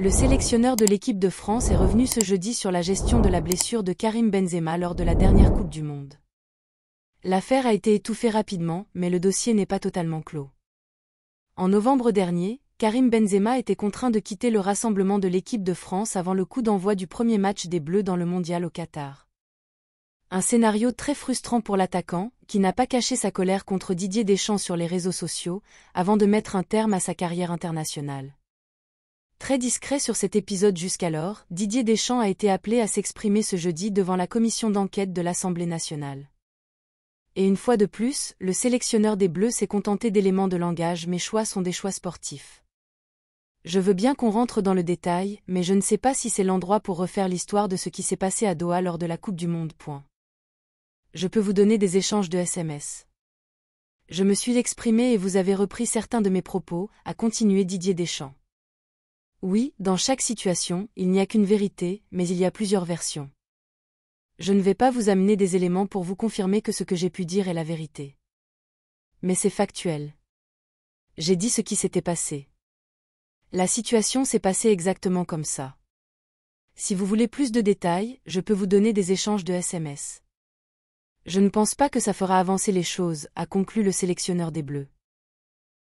Le sélectionneur de l'équipe de France est revenu ce jeudi sur la gestion de la blessure de Karim Benzema lors de la dernière Coupe du Monde. L'affaire a été étouffée rapidement, mais le dossier n'est pas totalement clos. En novembre dernier, Karim Benzema était contraint de quitter le rassemblement de l'équipe de France avant le coup d'envoi du premier match des Bleus dans le mondial au Qatar. Un scénario très frustrant pour l'attaquant, qui n'a pas caché sa colère contre Didier Deschamps sur les réseaux sociaux, avant de mettre un terme à sa carrière internationale. Très discret sur cet épisode jusqu'alors, Didier Deschamps a été appelé à s'exprimer ce jeudi devant la commission d'enquête de l'Assemblée nationale. Et une fois de plus, le sélectionneur des Bleus s'est contenté d'éléments de langage mes choix sont des choix sportifs. Je veux bien qu'on rentre dans le détail, mais je ne sais pas si c'est l'endroit pour refaire l'histoire de ce qui s'est passé à Doha lors de la Coupe du Monde. Point. Je peux vous donner des échanges de SMS. Je me suis exprimé et vous avez repris certains de mes propos, a continué Didier Deschamps. Oui, dans chaque situation, il n'y a qu'une vérité, mais il y a plusieurs versions. Je ne vais pas vous amener des éléments pour vous confirmer que ce que j'ai pu dire est la vérité. Mais c'est factuel. J'ai dit ce qui s'était passé. La situation s'est passée exactement comme ça. Si vous voulez plus de détails, je peux vous donner des échanges de SMS. Je ne pense pas que ça fera avancer les choses, a conclu le sélectionneur des Bleus.